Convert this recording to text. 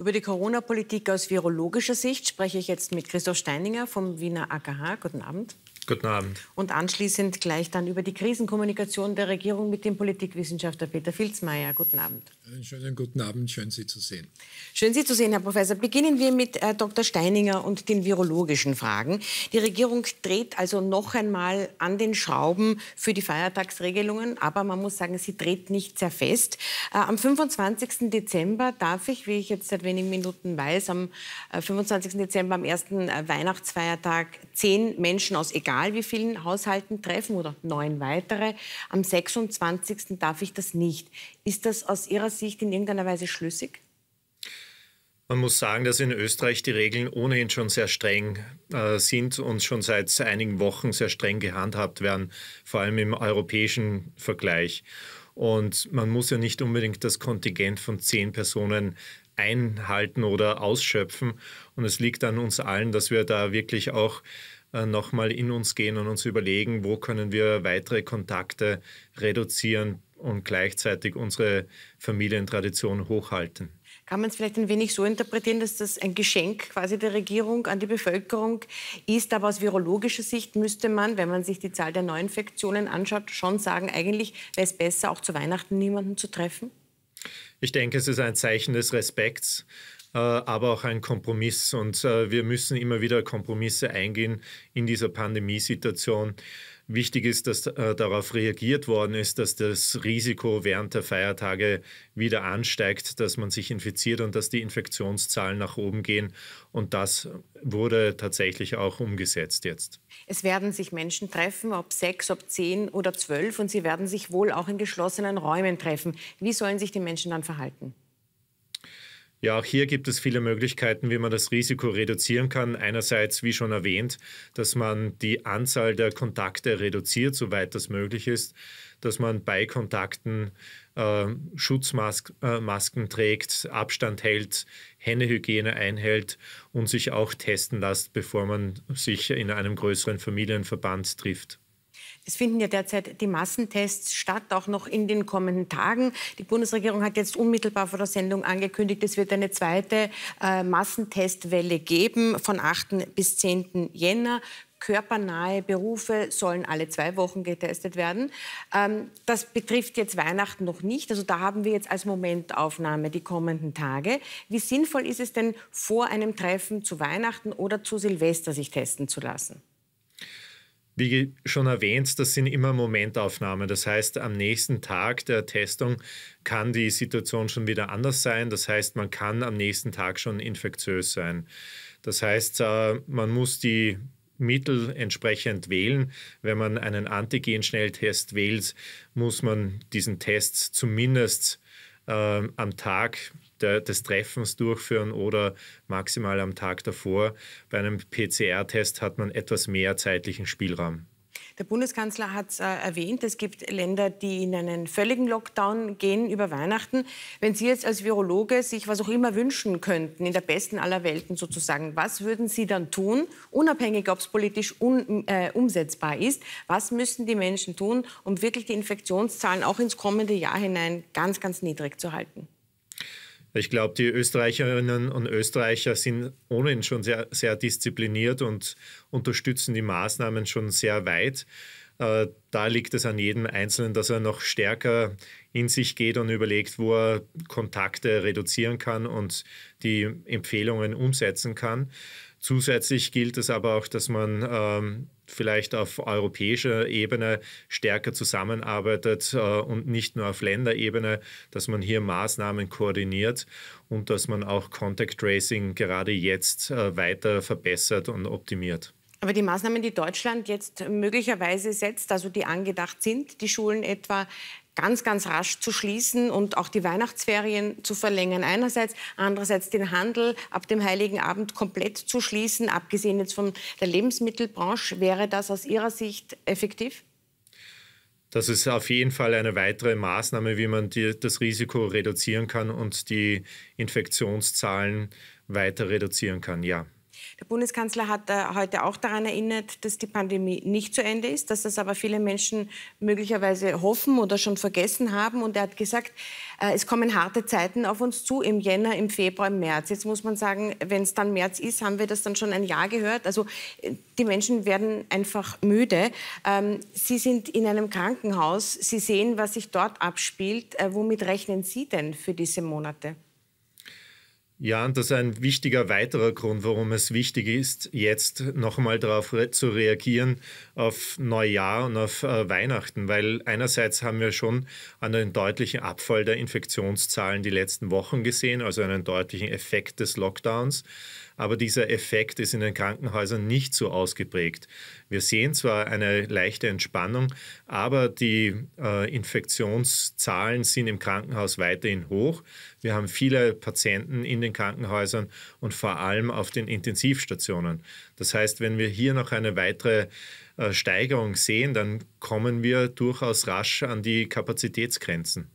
Über die Corona-Politik aus virologischer Sicht spreche ich jetzt mit Christoph Steininger vom Wiener AKH. Guten Abend. Guten Abend. Und anschließend gleich dann über die Krisenkommunikation der Regierung mit dem Politikwissenschaftler Peter Filzmeier. Guten Abend. Einen schönen guten Abend, schön Sie zu sehen. Schön Sie zu sehen, Herr Professor. Beginnen wir mit äh, Dr. Steininger und den virologischen Fragen. Die Regierung dreht also noch einmal an den Schrauben für die Feiertagsregelungen, aber man muss sagen, sie dreht nicht sehr fest. Äh, am 25. Dezember darf ich, wie ich jetzt seit wenigen Minuten weiß, am äh, 25. Dezember am ersten äh, Weihnachtsfeiertag zehn Menschen aus egal wie vielen Haushalten treffen oder neun weitere. Am 26. darf ich das nicht. Ist das aus Ihrer Sicht in irgendeiner Weise schlüssig? Man muss sagen, dass in Österreich die Regeln ohnehin schon sehr streng äh, sind und schon seit einigen Wochen sehr streng gehandhabt werden, vor allem im europäischen Vergleich. Und man muss ja nicht unbedingt das Kontingent von zehn Personen einhalten oder ausschöpfen. Und es liegt an uns allen, dass wir da wirklich auch äh, nochmal in uns gehen und uns überlegen, wo können wir weitere Kontakte reduzieren und gleichzeitig unsere Familientradition hochhalten. Kann man es vielleicht ein wenig so interpretieren, dass das ein Geschenk quasi der Regierung an die Bevölkerung ist? Aber aus virologischer Sicht müsste man, wenn man sich die Zahl der Neuinfektionen anschaut, schon sagen, eigentlich wäre es besser, auch zu Weihnachten niemanden zu treffen? Ich denke, es ist ein Zeichen des Respekts, äh, aber auch ein Kompromiss. Und äh, wir müssen immer wieder Kompromisse eingehen in dieser Pandemiesituation. situation Wichtig ist, dass äh, darauf reagiert worden ist, dass das Risiko während der Feiertage wieder ansteigt, dass man sich infiziert und dass die Infektionszahlen nach oben gehen. Und das wurde tatsächlich auch umgesetzt jetzt. Es werden sich Menschen treffen, ob sechs, ob zehn oder zwölf, und sie werden sich wohl auch in geschlossenen Räumen treffen. Wie sollen sich die Menschen dann verhalten? Ja, auch hier gibt es viele Möglichkeiten, wie man das Risiko reduzieren kann. Einerseits, wie schon erwähnt, dass man die Anzahl der Kontakte reduziert, soweit das möglich ist, dass man bei Kontakten äh, Schutzmasken äh, trägt, Abstand hält, Hennehygiene einhält und sich auch testen lässt, bevor man sich in einem größeren Familienverband trifft. Es finden ja derzeit die Massentests statt, auch noch in den kommenden Tagen. Die Bundesregierung hat jetzt unmittelbar vor der Sendung angekündigt, es wird eine zweite äh, Massentestwelle geben von 8. bis 10. Jänner. Körpernahe Berufe sollen alle zwei Wochen getestet werden. Ähm, das betrifft jetzt Weihnachten noch nicht. Also da haben wir jetzt als Momentaufnahme die kommenden Tage. Wie sinnvoll ist es denn, vor einem Treffen zu Weihnachten oder zu Silvester sich testen zu lassen? Wie schon erwähnt, das sind immer Momentaufnahmen. Das heißt, am nächsten Tag der Testung kann die Situation schon wieder anders sein. Das heißt, man kann am nächsten Tag schon infektiös sein. Das heißt, äh, man muss die Mittel entsprechend wählen. Wenn man einen Antigen-Schnelltest wählt, muss man diesen Test zumindest äh, am Tag der, des Treffens durchführen oder maximal am Tag davor. Bei einem PCR-Test hat man etwas mehr zeitlichen Spielraum. Der Bundeskanzler hat es äh, erwähnt, es gibt Länder, die in einen völligen Lockdown gehen über Weihnachten. Wenn Sie jetzt als Virologe sich was auch immer wünschen könnten, in der besten aller Welten sozusagen, was würden Sie dann tun, unabhängig, ob es politisch un, äh, umsetzbar ist? Was müssen die Menschen tun, um wirklich die Infektionszahlen auch ins kommende Jahr hinein ganz, ganz niedrig zu halten? Ich glaube, die Österreicherinnen und Österreicher sind ohnehin schon sehr, sehr diszipliniert und unterstützen die Maßnahmen schon sehr weit. Äh, da liegt es an jedem Einzelnen, dass er noch stärker in sich geht und überlegt, wo er Kontakte reduzieren kann und die Empfehlungen umsetzen kann. Zusätzlich gilt es aber auch, dass man ähm, vielleicht auf europäischer Ebene stärker zusammenarbeitet äh, und nicht nur auf Länderebene, dass man hier Maßnahmen koordiniert und dass man auch Contact Tracing gerade jetzt äh, weiter verbessert und optimiert. Aber die Maßnahmen, die Deutschland jetzt möglicherweise setzt, also die angedacht sind, die Schulen etwa ganz, ganz rasch zu schließen und auch die Weihnachtsferien zu verlängern einerseits, andererseits den Handel ab dem Heiligen Abend komplett zu schließen, abgesehen jetzt von der Lebensmittelbranche. Wäre das aus Ihrer Sicht effektiv? Das ist auf jeden Fall eine weitere Maßnahme, wie man die, das Risiko reduzieren kann und die Infektionszahlen weiter reduzieren kann, ja. Der Bundeskanzler hat äh, heute auch daran erinnert, dass die Pandemie nicht zu Ende ist, dass das aber viele Menschen möglicherweise hoffen oder schon vergessen haben. Und er hat gesagt, äh, es kommen harte Zeiten auf uns zu, im Jänner, im Februar, im März. Jetzt muss man sagen, wenn es dann März ist, haben wir das dann schon ein Jahr gehört. Also äh, die Menschen werden einfach müde. Ähm, sie sind in einem Krankenhaus, Sie sehen, was sich dort abspielt. Womit rechnen Sie denn für diese Monate? Ja, und das ist ein wichtiger weiterer Grund, warum es wichtig ist, jetzt nochmal darauf re zu reagieren, auf Neujahr und auf äh, Weihnachten, weil einerseits haben wir schon einen deutlichen Abfall der Infektionszahlen die letzten Wochen gesehen, also einen deutlichen Effekt des Lockdowns aber dieser Effekt ist in den Krankenhäusern nicht so ausgeprägt. Wir sehen zwar eine leichte Entspannung, aber die äh, Infektionszahlen sind im Krankenhaus weiterhin hoch. Wir haben viele Patienten in den Krankenhäusern und vor allem auf den Intensivstationen. Das heißt, wenn wir hier noch eine weitere äh, Steigerung sehen, dann kommen wir durchaus rasch an die Kapazitätsgrenzen.